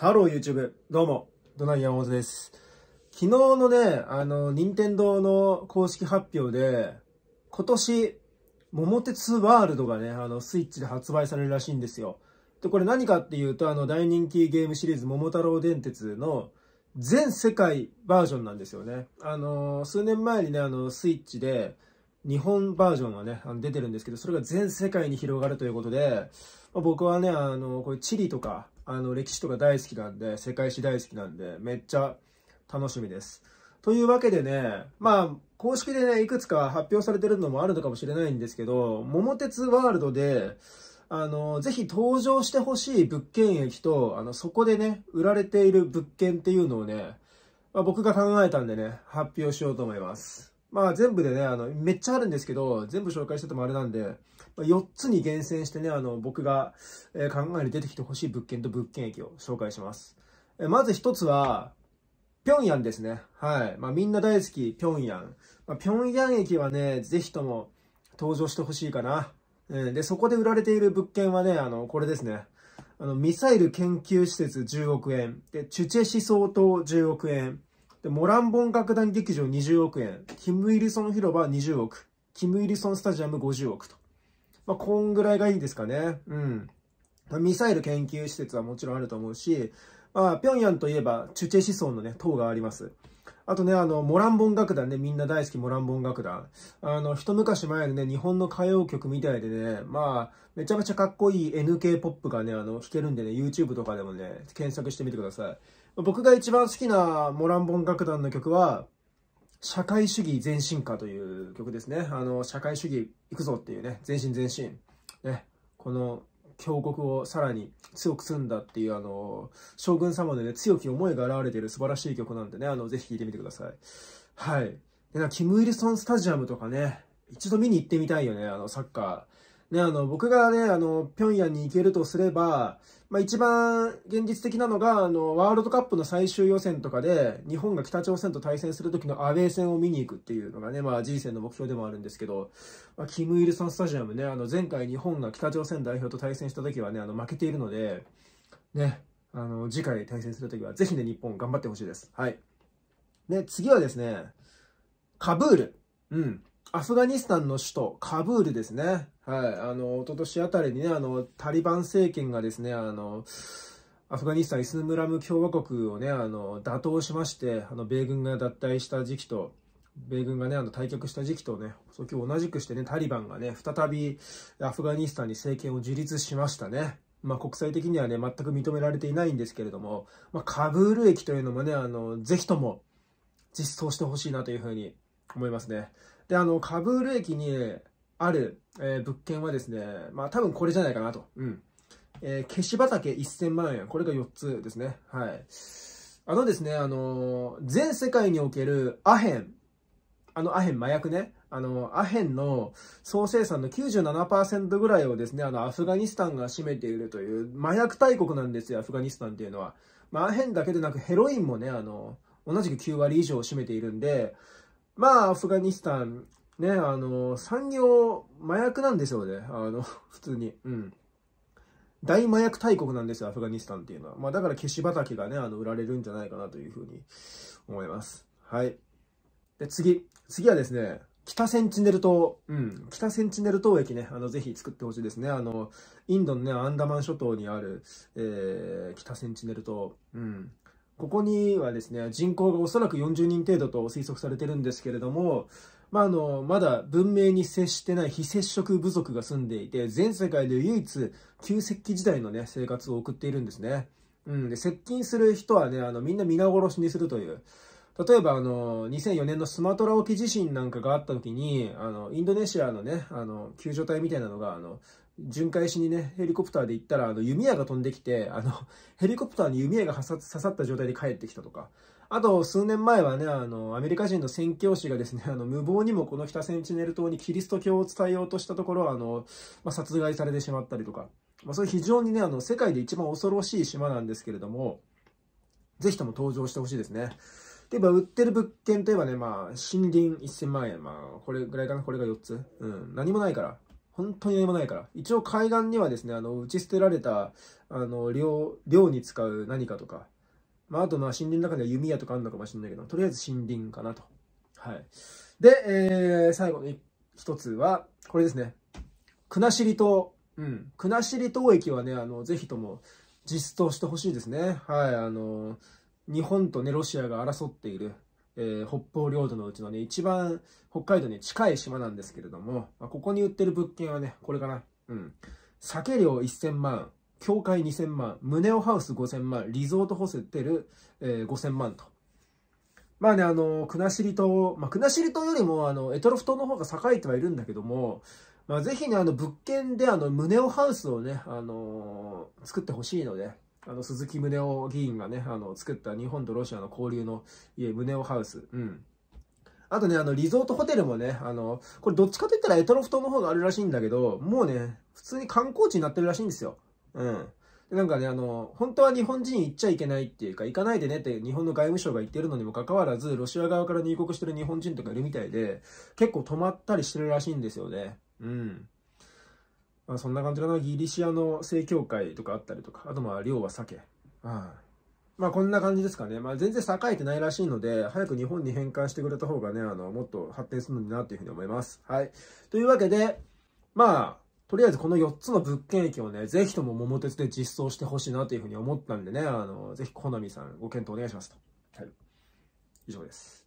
ハロー YouTube。どうも、ドナイアンズです。昨日のね、あの、任天堂の公式発表で、今年、桃鉄ワールドがね、あの、スイッチで発売されるらしいんですよ。で、これ何かっていうと、あの、大人気ゲームシリーズ、桃太郎電鉄の全世界バージョンなんですよね。あの、数年前にね、あの、スイッチで、日本バージョンがね、あの出てるんですけど、それが全世界に広がるということで、まあ、僕はね、あの、こういうチリとか、あの、歴史とか大好きなんで、世界史大好きなんで、めっちゃ楽しみです。というわけでね、まあ、公式でね、いくつか発表されてるのもあるのかもしれないんですけど、桃鉄ワールドで、あの、ぜひ登場してほしい物件駅と、あの、そこでね、売られている物件っていうのをね、まあ、僕が考えたんでね、発表しようと思います。まあ全部でね、あの、めっちゃあるんですけど、全部紹介しててもあれなんで、まあ、4つに厳選してね、あの、僕が、え考える出てきてほしい物件と物件駅を紹介します。えまず1つは、平壌ですね。はい。まあみんな大好き、平壌。まあ、平壌駅はね、ぜひとも登場してほしいかな。うん、で、そこで売られている物件はね、あの、これですね。あの、ミサイル研究施設10億円。で、チュチェ思想党10億円。で、モランボン楽団劇場20億円、キム・イルソン広場20億、キム・イルソンスタジアム50億と。まあ、こんぐらいがいいですかね。うん。ミサイル研究施設はもちろんあると思うし、まあ、平壌といえば、チュチェ思想のね、塔があります。あとね、あの、モランボン楽団ね、みんな大好きモランボン楽団。あの、一昔前のね、日本の歌謡曲みたいでね、まあ、めちゃめちゃかっこいい NK ポップがね、あの、弾けるんでね、YouTube とかでもね、検索してみてください。僕が一番好きなモランボン楽団の曲は、社会主義前進歌という曲ですね。あの、社会主義行くぞっていうね、全身全身。ね、この強国をさらに強く積んだっていう、あの、将軍様のね、強き思いが現れてる素晴らしい曲なんでね、あの、ぜひ聴いてみてください。はい。で、な、キム・イルソン・スタジアムとかね、一度見に行ってみたいよね、あの、サッカー。ね、あの、僕がね、あの、平壌に行けるとすれば、まあ、一番現実的なのが、あの、ワールドカップの最終予選とかで、日本が北朝鮮と対戦する時のアウェー戦を見に行くっていうのがね、まあ、人生の目標でもあるんですけど、まあ、キム・イルソンスタジアムね、あの、前回日本が北朝鮮代表と対戦した時はね、あの、負けているので、ね、あの、次回対戦する時は、ぜひね、日本頑張ってほしいです。はい。で、次はですね、カブール。うん。アフガニスタンの首都、カブールですね。はい、あの、一昨年あたりにね、あの、タリバン政権がですね、あの、アフガニスタン、イスムラム共和国をね、あの、打倒しまして、あの、米軍が脱退した時期と、米軍がね、あの、退却した時期とね、そ今日同じくしてね、タリバンがね、再びアフガニスタンに政権を樹立しましたね。まあ、国際的にはね、全く認められていないんですけれども、まあ、カブール駅というのもね、あの、ぜひとも実装してほしいなというふうに思いますね。で、あの、カブール駅に、ある、えー、物件はですね、まあ多分これじゃないかなと。うん。えー、消し畑1000万円。これが4つですね。はい。あのですね、あのー、全世界におけるアヘン。あのアヘン麻薬ね。あの、アヘンの総生産の97%ぐらいをですね、あの、アフガニスタンが占めているという麻薬大国なんですよ、アフガニスタンっていうのは。まあ、アヘンだけでなくヘロインもね、あの、同じく9割以上を占めているんで、まあ、アフガニスタン、ね、あの、産業、麻薬なんですよね。あの、普通に。うん。大麻薬大国なんですよ、アフガニスタンっていうのは。まあだから消し畑がね、あの、売られるんじゃないかなというふうに思います。はい。で、次。次はですね、北センチネル島、うん、北センチネル島駅ね、あの、ぜひ作ってほしいですね。あの、インドのね、アンダマン諸島にある、えー、北センチネル島、うん。ここにはですね、人口がおそらく40人程度と推測されてるんですけれども、まあ、あの、まだ文明に接してない非接触部族が住んでいて、全世界で唯一旧石器時代のね、生活を送っているんですね。うん、で接近する人はね、あのみんな皆殺しにするという、例えばあの2004年のスマトラ沖地震なんかがあった時にあのインドネシアのねあの救助隊みたいなのがあの巡回しにねヘリコプターで行ったらあの弓矢が飛んできてあのヘリコプターに弓矢が刺さった状態で帰ってきたとかあと数年前はねあのアメリカ人の宣教師がですねあの無謀にもこの北センチネル島にキリスト教を伝えようとしたところあの、まあ、殺害されてしまったりとか、まあ、それ非常にねあの世界で一番恐ろしい島なんですけれどもぜひとも登場してほしいですね。で、まあ、売ってる物件といえばね、まあ、森林1000万円。まあ、これぐらいかな。これが4つ。うん。何もないから。本当に何もないから。一応海岸にはですね、あの、打ち捨てられた、あの、漁、に使う何かとか、まあ、あと、まあ、森林の中には弓矢とかあるのかもしれないけど、とりあえず森林かなと。はい。で、えー、最後の一つは、これですね。国後島。うん。国後島駅はね、あの、ぜひとも、実装してほしいですね。はい。あの、日本とね、ロシアが争っている、えー、北方領土のうちのね、一番北海道に近い島なんですけれども、まあ、ここに売ってる物件はね、これかな。うん。酒料1000万、教会2000万、ムネオハウス5000万、リゾートホテル、えー、5000万と。まあね、あの、国後島、まあ、国後島よりも、あの、エトロフ島の方が栄えてはいるんだけども、まあ、ぜひね、あの、物件で、あの、胸をハウスをね、あのー、作ってほしいので、あの、鈴木宗男議員がね、あの、作った日本とロシアの交流の家、宗男ハウス。うん。あとね、あの、リゾートホテルもね、あの、これどっちかといったらエトロフ島の方があるらしいんだけど、もうね、普通に観光地になってるらしいんですよ。うん。なんかね、あの、本当は日本人行っちゃいけないっていうか、行かないでねって日本の外務省が言ってるのにもかかわらず、ロシア側から入国してる日本人とかいるみたいで、結構止まったりしてるらしいんですよね。うん。まあ、そんな感じかな。ギリシアの正教会とかあったりとか、あとまあ、量は鮭。まあ、こんな感じですかね。まあ、全然栄えてないらしいので、早く日本に返還してくれた方がね、あの、もっと発展するのになっていうふうに思います。はい。というわけで、まあ、とりあえずこの4つの物件駅をね、ぜひとも桃鉄で実装してほしいなというふうに思ったんでね、あの、ぜひコナミさんご検討お願いしますと。はい。以上です。